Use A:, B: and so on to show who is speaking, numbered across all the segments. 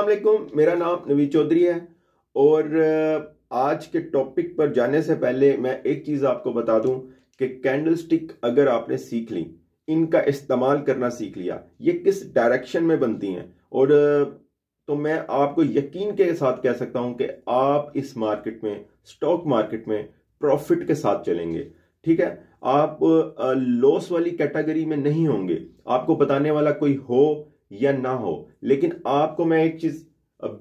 A: अस्सलाम मेरा नाम नवी चौधरी है और आज के टॉपिक पर जाने से पहले मैं एक चीज़ आपको बता दूं कि कैंडल स्टिक अगर आपने सीख ली इनका इस्तेमाल करना सीख लिया ये किस डायरेक्शन में बनती हैं और तो मैं आपको यकीन के साथ कह सकता हूं कि आप इस मार्केट में स्टॉक मार्केट में प्रॉफिट के साथ चलेंगे ठीक है आप लॉस वाली कैटेगरी में नहीं होंगे आपको बताने वाला कोई हो या ना हो लेकिन आपको मैं एक चीज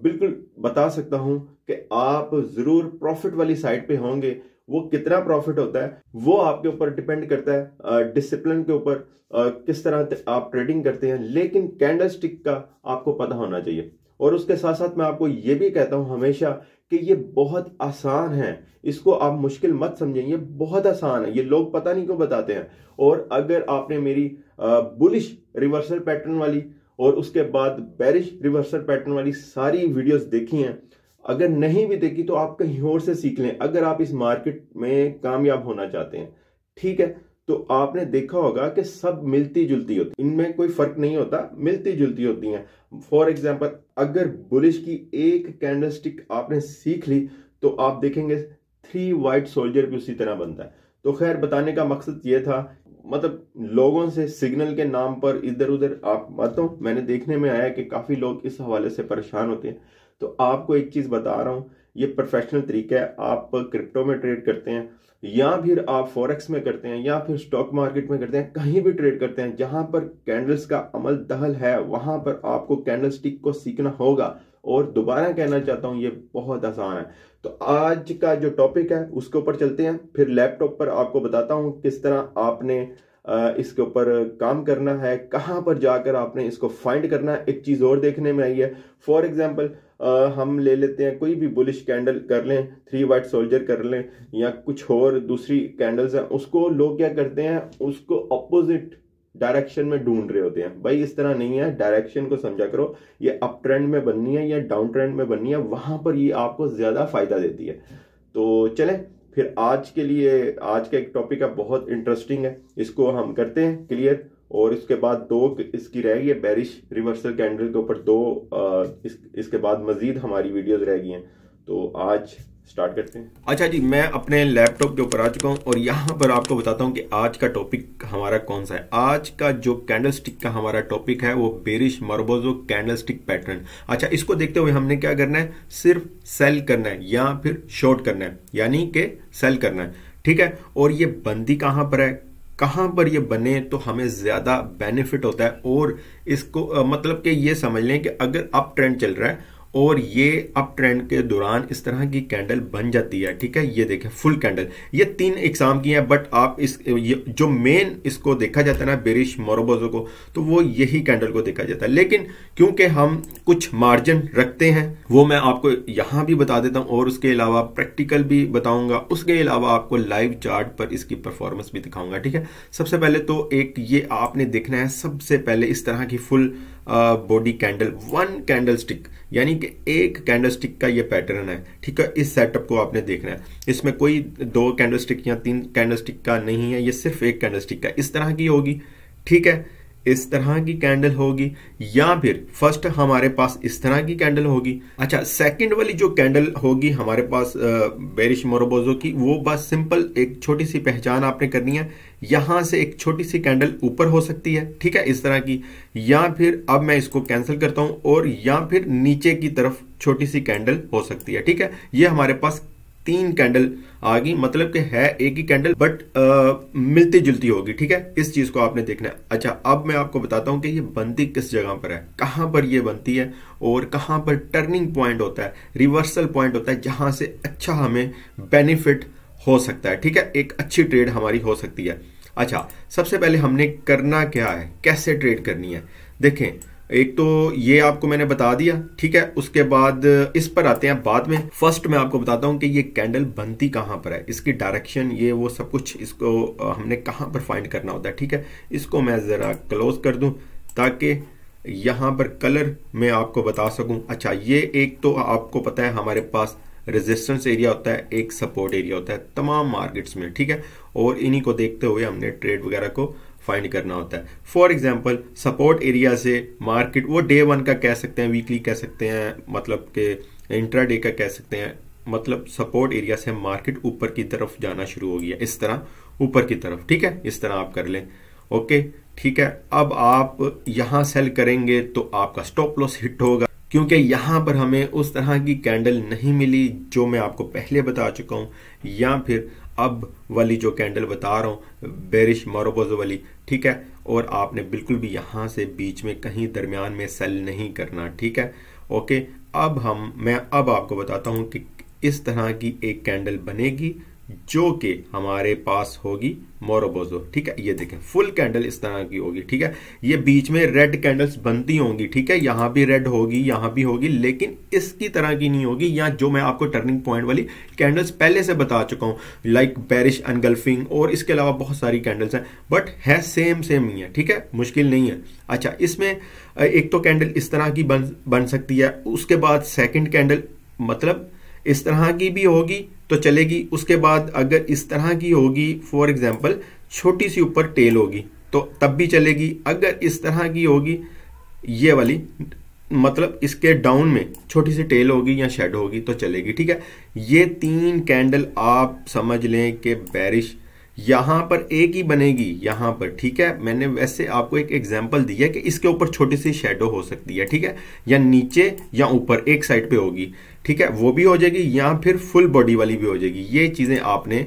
A: बिल्कुल बता सकता हूं कि आप जरूर प्रॉफिट वाली साइड पे होंगे वो कितना प्रॉफिट होता है वो आपके ऊपर डिपेंड करता है डिसिप्लिन के ऊपर किस तरह आप ट्रेडिंग करते हैं लेकिन कैंडलस्टिक का आपको पता होना चाहिए और उसके साथ साथ मैं आपको ये भी कहता हूं हमेशा कि ये बहुत आसान है इसको आप मुश्किल मत समझें ये बहुत आसान है ये लोग पता नहीं क्यों बताते हैं और अगर आपने मेरी बुलिश रिवर्सल पैटर्न वाली और उसके बाद बैरिश रिवर्सल पैटर्न वाली सारी वीडियोस देखी हैं अगर नहीं भी देखी तो आप कहीं और से सीख लें अगर आप इस मार्केट में कामयाब होना चाहते हैं ठीक है तो आपने देखा होगा कि सब मिलती जुलती होती इनमें कोई फर्क नहीं होता मिलती जुलती होती हैं फॉर एग्जाम्पल अगर बुलिश की एक कैंडलस्टिक आपने सीख ली तो आप देखेंगे थ्री वाइट सोल्जर भी उसी तरह बनता है तो खैर बताने का मकसद ये था मतलब लोगों से सिग्नल के नाम पर इधर उधर आप मतलब मैंने देखने में आया कि काफ़ी लोग इस हवाले से परेशान होते हैं तो आपको एक चीज़ बता रहा हूँ ये प्रोफेशनल तरीका है आप क्रिप्टो में ट्रेड करते हैं या फिर आप फॉरेक्स में करते हैं या फिर स्टॉक मार्केट में करते हैं कहीं भी ट्रेड करते हैं जहां पर कैंडल्स का अमल दहल है वहां पर आपको कैंडल स्टिक को सीखना होगा और दोबारा कहना चाहता हूँ ये बहुत आसान है तो आज का जो टॉपिक है उसके ऊपर चलते हैं फिर लैपटॉप पर आपको बताता हूँ किस तरह आपने इसके ऊपर काम करना है कहाँ पर जाकर आपने इसको फाइंड करना है एक चीज़ और देखने में आई है फॉर एग्जाम्पल हम ले लेते हैं कोई भी बुलिश कैंडल कर लें थ्री वाइट सोल्जर कर लें या कुछ और दूसरी कैंडल्स हैं उसको लोग क्या करते हैं उसको अपोजिट डायरेक्शन में ढूंढ रहे होते हैं भाई इस तरह नहीं है डायरेक्शन को समझा करो ये अप ट्रेंड में बननी है या डाउन ट्रेंड में बननी है वहां पर ये आपको ज्यादा फायदा देती है तो चले फिर आज के लिए आज का एक टॉपिक है बहुत इंटरेस्टिंग है इसको हम करते हैं क्लियर और इसके बाद दो इसकी रहेगी बैरिश रिवर्सल कैंडल के ऊपर दो आ, इस, इसके बाद मजीद हमारी वीडियोज रह गई हैं तो आज स्टार्ट करते हैं अच्छा जी मैं अपने लैपटॉप के ऊपर आ चुका हूँ और यहाँ पर आपको बताता हूँ कि आज का टॉपिक हमारा कौन सा है आज का जो कैंडलस्टिक का हमारा टॉपिक है वो बेरिश मरबोजो कैंडलस्टिक पैटर्न अच्छा इसको देखते हुए हमने क्या करना है सिर्फ सेल करना है या फिर शॉर्ट करना है यानी कि सेल करना है ठीक है और ये बंदी कहाँ पर है कहाँ पर ये बने तो हमें ज़्यादा बेनिफिट होता है और इसको मतलब कि ये समझ लें कि अगर अप ट्रेंड चल रहा है और ये अप ट्रेंड के दौरान इस तरह की कैंडल बन जाती है ठीक है ये देखें फुल कैंडल ये तीन एग्जाम की हैं बट आप इस ये जो मेन इसको देखा जाता है ना बेरिश मोरबोजो को तो वो यही कैंडल को देखा जाता है लेकिन क्योंकि हम कुछ मार्जिन रखते हैं वो मैं आपको यहाँ भी बता देता हूँ और उसके अलावा प्रैक्टिकल भी बताऊँगा उसके अलावा आपको लाइव चार्ट पर इसकी परफॉर्मेंस भी दिखाऊंगा ठीक है सबसे पहले तो एक ये आपने देखना है सबसे पहले इस तरह की full body candle one candlestick यानी कि एक कैंडल स्टिक का ये पैटर्न है ठीक है इस सेटअप को आपने देखना है इसमें कोई दो कैंडल स्टिक या तीन कैंडल स्टिक का नहीं है ये सिर्फ एक कैंडल स्टिक का इस तरह की होगी ठीक है इस तरह की कैंडल होगी या फिर फर्स्ट हमारे पास इस तरह की कैंडल होगी अच्छा सेकंड वाली जो कैंडल होगी हमारे पास बेरिश मोरबोजो की वो बस सिंपल एक छोटी सी पहचान आपने करनी है यहां से एक छोटी सी कैंडल ऊपर हो सकती है ठीक है इस तरह की या फिर अब मैं इसको कैंसिल करता हूं और या फिर नीचे की तरफ छोटी सी कैंडल हो सकती है ठीक है ये हमारे पास तीन कैंडल आ गई मतलब कि है एक ही कैंडल बट आ, मिलती जुलती होगी ठीक है इस चीज को आपने देखना है अच्छा अब मैं आपको बताता हूं कि ये बनती किस जगह पर है कहां पर ये बनती है और कहां पर टर्निंग पॉइंट होता है रिवर्सल पॉइंट होता है जहां से अच्छा हमें बेनिफिट हो सकता है ठीक है एक अच्छी ट्रेड हमारी हो सकती है अच्छा सबसे पहले हमने करना क्या है कैसे ट्रेड करनी है देखें एक तो ये आपको मैंने बता दिया ठीक है उसके बाद इस पर आते हैं बाद में फर्स्ट मैं आपको बताता हूँ कि ये कैंडल बनती कहाँ पर है इसकी डायरेक्शन ये वो सब कुछ इसको हमने कहाँ पर फाइंड करना होता है ठीक है इसको मैं ज़रा क्लोज कर दूं ताकि यहां पर कलर मैं आपको बता सकूं अच्छा ये एक तो आपको पता है हमारे पास रेजिस्टेंस एरिया होता है एक सपोर्ट एरिया होता है तमाम मार्केट्स में ठीक है और इन्हीं को देखते हुए हमने ट्रेड वगैरह को फाइंड करना होता है फॉर एग्जाम्पल सपोर्ट एरिया से मार्केट वो डे वन का कह सकते हैं वीकली कह सकते हैं मतलब के इंट्रा डे का कह सकते हैं मतलब सपोर्ट एरिया से मार्केट ऊपर की तरफ जाना शुरू हो गया इस तरह ऊपर की तरफ ठीक है इस तरह आप कर लें ओके ठीक है अब आप यहां सेल करेंगे तो आपका स्टॉप लॉस हिट होगा क्योंकि यहां पर हमें उस तरह की कैंडल नहीं मिली जो मैं आपको पहले बता चुका हूं या फिर अब वाली जो कैंडल बता रहा हूं बेरिश मारोबोजो वाली ठीक है और आपने बिल्कुल भी यहाँ से बीच में कहीं दरमियान में सेल नहीं करना ठीक है ओके अब हम मैं अब आपको बताता हूँ कि इस तरह की एक कैंडल बनेगी जो कि हमारे पास होगी मोरोबोजो ठीक है ये देखें फुल कैंडल इस तरह की होगी ठीक है ये बीच में रेड कैंडल्स बनती होंगी ठीक है यहां भी रेड होगी यहां भी होगी लेकिन इसकी तरह की नहीं होगी या जो मैं आपको टर्निंग पॉइंट वाली कैंडल्स पहले से बता चुका हूँ लाइक बैरिश अनगल्फिंग और इसके अलावा बहुत सारी कैंडल्स हैं बट है सेम सेम ही है ठीक है मुश्किल नहीं है अच्छा इसमें एक तो कैंडल इस तरह की बन बन सकती है उसके बाद सेकेंड कैंडल मतलब इस तरह की भी होगी तो चलेगी उसके बाद अगर इस तरह की होगी फॉर एग्जाम्पल छोटी सी ऊपर टेल होगी तो तब भी चलेगी अगर इस तरह की होगी ये वाली मतलब इसके डाउन में छोटी सी टेल होगी या शेड होगी तो चलेगी ठीक है ये तीन कैंडल आप समझ लें कि बैरिश यहां पर एक ही बनेगी यहां पर ठीक है मैंने वैसे आपको एक एग्जाम्पल दी है कि इसके ऊपर छोटी सी शेडो हो सकती है ठीक है या नीचे या ऊपर एक साइड पे होगी ठीक है वो भी हो जाएगी या फिर फुल बॉडी वाली भी हो जाएगी ये चीज़ें आपने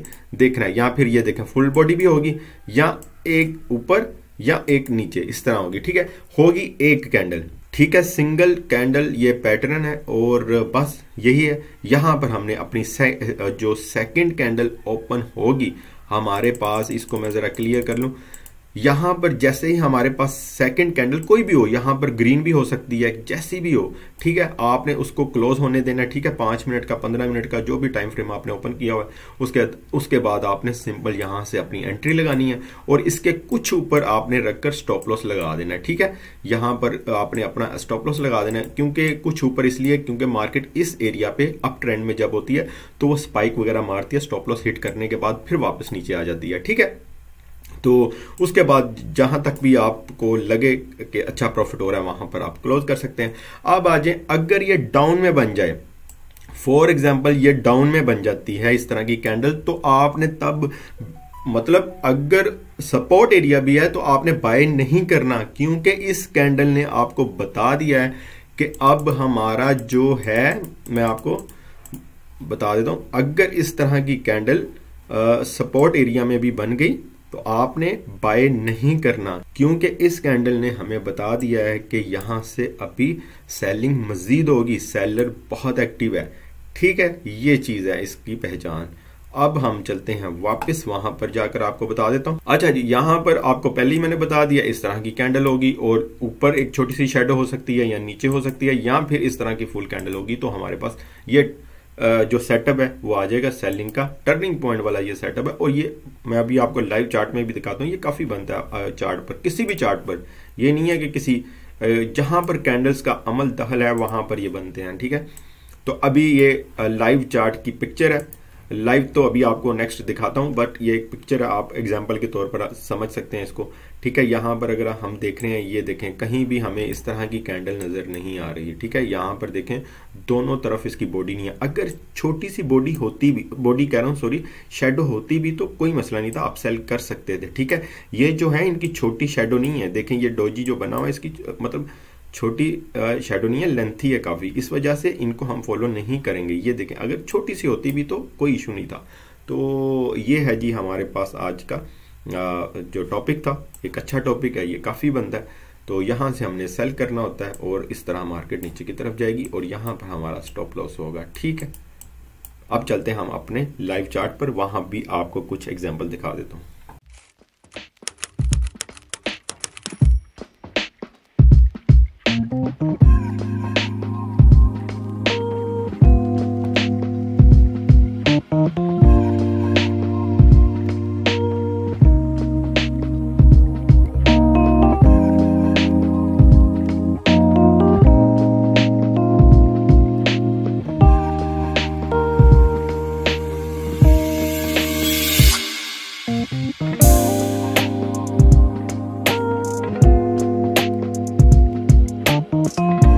A: देखना है या फिर ये देखें फुल बॉडी भी होगी या एक ऊपर या एक नीचे इस तरह होगी ठीक है होगी एक कैंडल ठीक है सिंगल कैंडल ये पैटर्न है और बस यही है यहां पर हमने अपनी से, जो सेकंड कैंडल ओपन होगी हमारे पास इसको मैं ज़रा क्लियर कर लू यहां पर जैसे ही हमारे पास सेकंड कैंडल कोई भी हो यहां पर ग्रीन भी हो सकती है जैसी भी हो ठीक है आपने उसको क्लोज होने देना ठीक है पांच मिनट का पंद्रह मिनट का जो भी टाइम फ्रेम आपने ओपन किया हुआ है उसके उसके बाद आपने सिंपल यहां से अपनी एंट्री लगानी है और इसके कुछ ऊपर आपने रखकर स्टॉप लॉस लगा देना है ठीक है यहां पर आपने अपना स्टॉप लॉस लगा देना है क्योंकि कुछ ऊपर इसलिए क्योंकि मार्केट इस एरिया पे अप ट्रेंड में जब होती है तो वो स्पाइक वगैरह मारती है स्टॉप लॉस हिट करने के बाद फिर वापस नीचे आ जाती है ठीक है तो उसके बाद जहां तक भी आपको लगे कि अच्छा प्रॉफिट हो रहा है वहां पर आप क्लोज कर सकते हैं अब आ जाए अगर ये डाउन में बन जाए फॉर एग्जाम्पल ये डाउन में बन जाती है इस तरह की कैंडल तो आपने तब मतलब अगर सपोर्ट एरिया भी है तो आपने बाय नहीं करना क्योंकि इस कैंडल ने आपको बता दिया है कि अब हमारा जो है मैं आपको बता देता हूँ अगर इस तरह की कैंडल सपोर्ट एरिया में भी बन गई तो आपने बाय नहीं करना क्योंकि इस कैंडल ने हमें बता दिया है कि यहां से अभी सेलिंग मज़ीद होगी सेलर बहुत एक्टिव है ठीक है ये चीज़ है इसकी पहचान अब हम चलते हैं वापस वहां पर जाकर आपको बता देता हूं अच्छा जी यहां पर आपको पहले ही मैंने बता दिया इस तरह की कैंडल होगी और ऊपर एक छोटी सी शेडो हो सकती है या नीचे हो सकती है या फिर इस तरह की फुल कैंडल होगी तो हमारे पास ये जो सेटअप है वो आ जाएगा सेलिंग का टर्निंग पॉइंट वाला ये सेटअप है और ये मैं अभी आपको लाइव चार्ट में भी दिखाता हूँ ये काफ़ी बनता है चार्ट पर किसी भी चार्ट पर ये नहीं है कि किसी जहां पर कैंडल्स का अमल दहल है वहां पर ये बनते हैं ठीक है तो अभी ये लाइव चार्ट की पिक्चर है लाइव तो अभी आपको नेक्स्ट दिखाता हूं बट ये एक पिक्चर आप एग्जाम्पल के तौर पर समझ सकते हैं इसको ठीक है यहां पर अगर हम देख रहे हैं ये देखें कहीं भी हमें इस तरह की कैंडल नज़र नहीं आ रही ठीक है यहां पर देखें दोनों तरफ इसकी बॉडी नहीं है अगर छोटी सी बॉडी होती भी बॉडी कह रहा हूं सॉरी शेडो होती भी तो कोई मसला नहीं था आप सेल कर सकते थे ठीक है ये जो है इनकी छोटी शेडो नहीं है देखें ये डोजी जो बना हुआ है इसकी मतलब छोटी शेडो नहीं है लेंथी है काफ़ी इस वजह से इनको हम फॉलो नहीं करेंगे ये देखें अगर छोटी सी होती भी तो कोई इशू नहीं था तो ये है जी हमारे पास आज का जो टॉपिक था एक अच्छा टॉपिक है ये काफ़ी बनता है तो यहाँ से हमने सेल करना होता है और इस तरह मार्केट नीचे की तरफ जाएगी और यहाँ पर हमारा स्टॉप लॉस होगा ठीक है अब चलते हैं हम अपने लाइव चार्ट पर वहाँ भी आपको कुछ एग्जाम्पल दिखा देता हूँ Thank you.